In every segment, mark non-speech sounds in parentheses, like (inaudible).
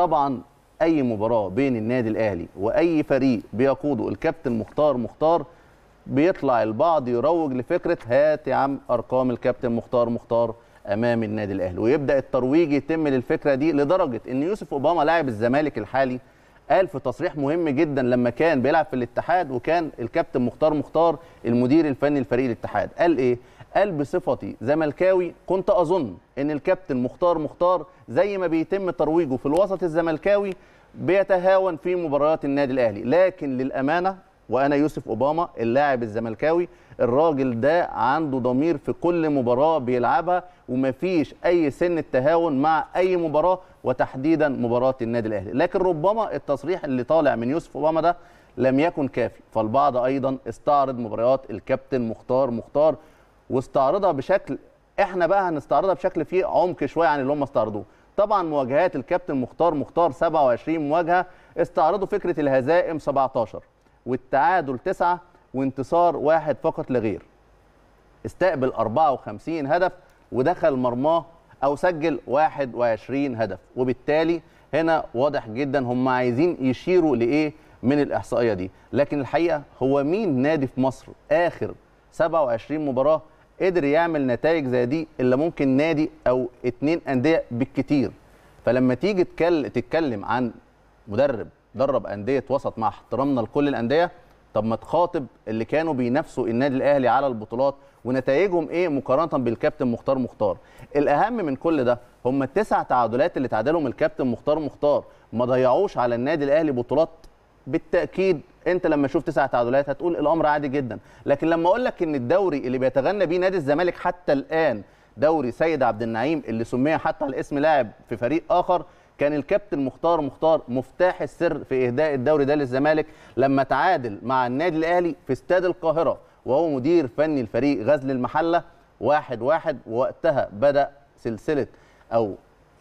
طبعا اي مباراه بين النادي الاهلي واي فريق بيقوده الكابتن مختار مختار بيطلع البعض يروج لفكره هات يا عم ارقام الكابتن مختار مختار امام النادي الاهلي ويبدا الترويج يتم للفكره دي لدرجه ان يوسف اوباما لاعب الزمالك الحالي قال في تصريح مهم جدا لما كان بيلعب في الاتحاد وكان الكابتن مختار مختار المدير الفني لفريق الاتحاد قال ايه قال بصفتي زملكاوي كنت اظن ان الكابتن مختار مختار زي ما بيتم ترويجه في الوسط الزملكاوي بيتهاون في مباريات النادي الاهلي لكن للامانه وانا يوسف اوباما اللاعب الزملكاوي الراجل ده عنده ضمير في كل مباراه بيلعبها ومفيش اي سن تهاون مع اي مباراه وتحديدا مباراه النادي الاهلي لكن ربما التصريح اللي طالع من يوسف اوباما ده لم يكن كافي فالبعض ايضا استعرض مباريات الكابتن مختار مختار واستعرضها بشكل احنا بقى هنستعرضها بشكل فيه عمق شويه عن اللي هم استعرضوه طبعا مواجهات الكابتن مختار مختار 27 مواجهه استعرضوا فكره الهزائم 17 والتعادل 9 وانتصار واحد فقط لغير استقبل 54 هدف ودخل مرماه او سجل 21 هدف وبالتالي هنا واضح جدا هم عايزين يشيروا لايه من الاحصائيه دي لكن الحقيقه هو مين نادي في مصر اخر 27 مباراه قدر يعمل نتائج زي دي اللي ممكن نادي او اتنين انديه بالكتير فلما تيجي تتكلم عن مدرب درب انديه وسط مع احترامنا لكل الانديه طب ما تخاطب اللي كانوا بينافسوا النادي الاهلي على البطولات ونتائجهم ايه مقارنه بالكابتن مختار مختار الاهم من كل ده هم التسع تعادلات اللي تعادلهم الكابتن مختار مختار ما ضيعوش على النادي الاهلي بطولات بالتاكيد انت لما تشوف تسع تعادلات هتقول الامر عادي جدا لكن لما اقول لك ان الدوري اللي بيتغنى بيه نادي الزمالك حتى الان دوري سيد عبد النعيم اللي سمي حتى على اسم لاعب في فريق اخر كان الكابتن مختار مختار مفتاح السر في اهداء الدوري ده للزمالك لما تعادل مع النادي الاهلي في استاد القاهره وهو مدير فني الفريق غزل المحله واحد واحد ووقتها بدا سلسله او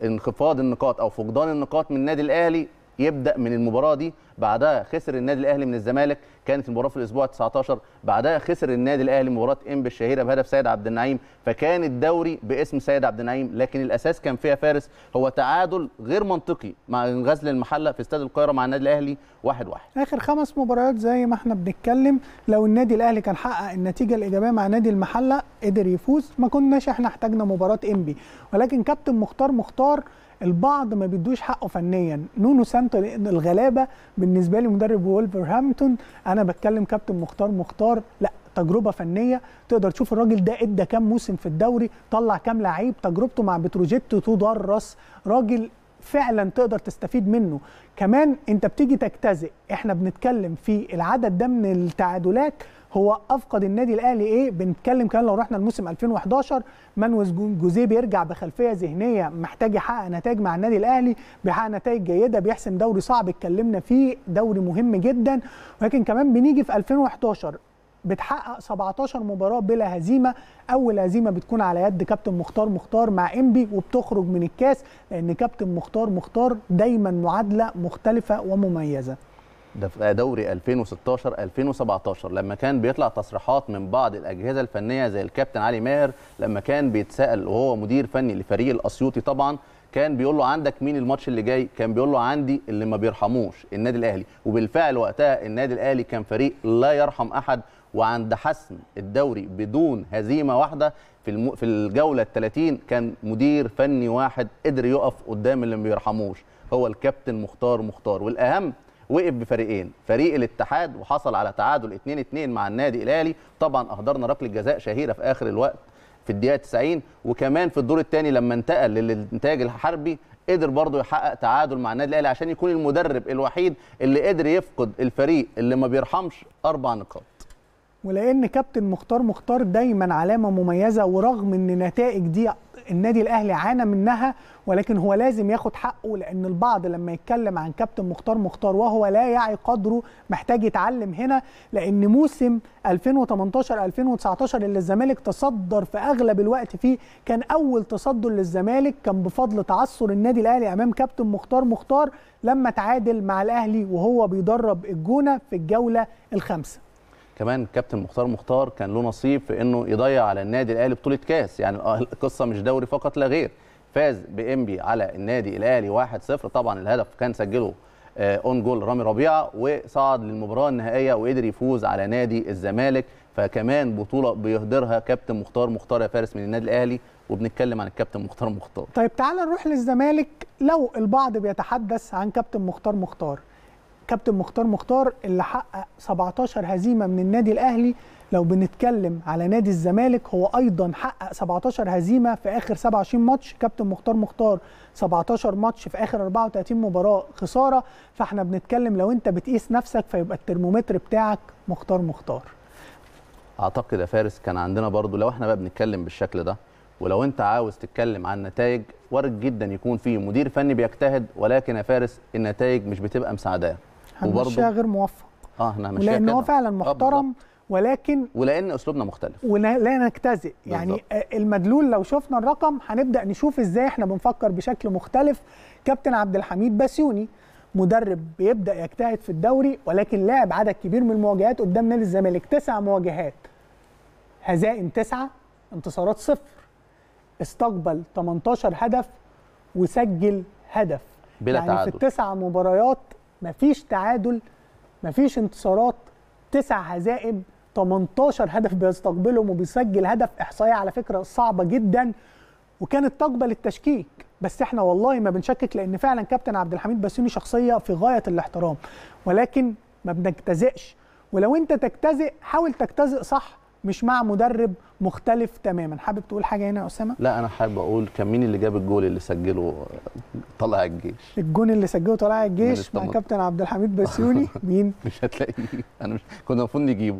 انخفاض النقاط او فقدان النقاط من النادي الاهلي يبدا من المباراه دي بعدها خسر النادي الاهلي من الزمالك كانت المباراه في الاسبوع 19 بعدها خسر النادي الاهلي مباراه انبي الشهيره بهدف سيد عبد النعيم فكان الدوري باسم سيد عبد النعيم لكن الاساس كان فيها فارس هو تعادل غير منطقي مع غزل المحله في استاد القاهره مع النادي الاهلي 1-1 اخر خمس مباريات زي ما احنا بنتكلم لو النادي الاهلي كان حقق النتيجه الايجابيه مع نادي المحله قدر يفوز ما كناش احنا احتاجنا مباراه انبي ولكن كابتن مختار مختار البعض ما بيدوش حقه فنيا نونو سانتو الغلابه بالنسبه لي مدرب وولفرهامبتون انا بتكلم كابتن مختار مختار لا تجربه فنيه تقدر تشوف الراجل ده ادى كام موسم في الدوري طلع كام لعيب تجربته مع بتروجيت تدرس راجل فعلا تقدر تستفيد منه كمان انت بتيجي تجتزئ احنا بنتكلم في العدد ده من التعادلات هو افقد النادي الاهلي ايه بنتكلم كمان لو رحنا لموسم 2011 منوز جوزيه بيرجع بخلفيه ذهنيه محتاج يحقق نتائج مع النادي الاهلي بيحقق نتائج جيده بيحسم دوري صعب اتكلمنا فيه دوري مهم جدا ولكن كمان بنيجي في 2011 بتحقق 17 مباراه بلا هزيمه اول هزيمه بتكون على يد كابتن مختار مختار مع انبي وبتخرج من الكاس لان كابتن مختار مختار دايما معادله مختلفه ومميزه ده في دوري 2016 2017 لما كان بيطلع تصريحات من بعض الاجهزه الفنيه زي الكابتن علي ماهر لما كان بيتسال وهو مدير فني لفريق الاسيوطي طبعا كان بيقول له عندك مين الماتش اللي جاي كان بيقول له عندي اللي ما بيرحموش النادي الاهلي وبالفعل وقتها النادي الاهلي كان فريق لا يرحم احد وعند حسم الدوري بدون هزيمه واحده في الم... في الجوله ال 30 كان مدير فني واحد قدر يقف قدام اللي ما بيرحموش هو الكابتن مختار مختار والاهم وقف بفريقين فريق الاتحاد وحصل على تعادل 2-2 مع النادي الاهلي طبعا اهدرنا ركله جزاء شهيره في اخر الوقت في الدقيقه 90 وكمان في الدور الثاني لما انتقل للانتاج الحربي قدر برضه يحقق تعادل مع النادي الاهلي عشان يكون المدرب الوحيد اللي قدر يفقد الفريق اللي ما بيرحمش اربع نقاط ولان كابتن مختار مختار دايما علامه مميزه ورغم ان نتائج دي النادي الاهلي عانى منها ولكن هو لازم ياخد حقه لان البعض لما يتكلم عن كابتن مختار مختار وهو لا يعي قدره محتاج يتعلم هنا لان موسم 2018 2019 اللي الزمالك تصدر في اغلب الوقت فيه كان اول تصدر للزمالك كان بفضل تعثر النادي الاهلي امام كابتن مختار مختار لما تعادل مع الاهلي وهو بيدرب الجونه في الجوله الخامسه كمان كابتن مختار مختار كان له نصيب في انه يضيع على النادي الاهلي بطوله كاس يعني (laughs) القصه مش دوري فقط لا غير فاز بانبي على النادي الاهلي 1-0 طبعا الهدف كان سجله آه، اون جول رامي ربيعه وصعد للمباراه النهائيه وقدر يفوز على نادي الزمالك فكمان بطوله بيهدرها كابتن مختار مختار يا فارس من النادي الاهلي وبنتكلم عن الكابتن مختار مختار طيب تعال نروح للزمالك لو البعض بيتحدث عن كابتن مختار مختار كابتن مختار مختار اللي حقق 17 هزيمه من النادي الاهلي لو بنتكلم على نادي الزمالك هو ايضا حقق 17 هزيمه في اخر 27 ماتش كابتن مختار مختار 17 ماتش في اخر 34 مباراه خساره فاحنا بنتكلم لو انت بتقيس نفسك فيبقى الترمومتر بتاعك مختار مختار اعتقد يا فارس كان عندنا برضو لو احنا بقى بنتكلم بالشكل ده ولو انت عاوز تتكلم عن نتائج وارد جدا يكون في مدير فني بيجتهد ولكن يا فارس النتائج مش بتبقى مساعداه وبرضه غير موفق اه احنا لان هو فعلا آه، محترم ولكن ولان اسلوبنا مختلف ولا نجتزئ يعني آه، المدلول لو شفنا الرقم هنبدا نشوف ازاي احنا بنفكر بشكل مختلف كابتن عبد الحميد بسيوني مدرب بيبدا يجتهد في الدوري ولكن لعب عدد كبير من المواجهات قدام نادي الزمالك تسع مواجهات هزائم تسعه انتصارات صفر استقبل 18 هدف وسجل هدف بلا يعني تعادل. في التسع مباريات مفيش تعادل مفيش انتصارات تسع هزائم 18 هدف بيستقبلهم وبيسجل هدف احصائيه على فكره صعبه جدا وكانت تقبل التشكيك بس احنا والله ما بنشكك لان فعلا كابتن عبد الحميد باسيوني شخصيه في غايه الاحترام ولكن ما بنجتزئش ولو انت تجتزئ حاول تجتزئ صح مش مع مدرب مختلف تماما حابب تقول حاجه هنا يا اسامه لا انا حابب اقول كان مين اللي جاب الجول اللي سجله طلع الجيش الجون اللي سجله طلع الجيش مع كابتن عبد الحميد بسيوني (laughs) مين مش هتلاقيه انا مش... كنا المفروض نجيبه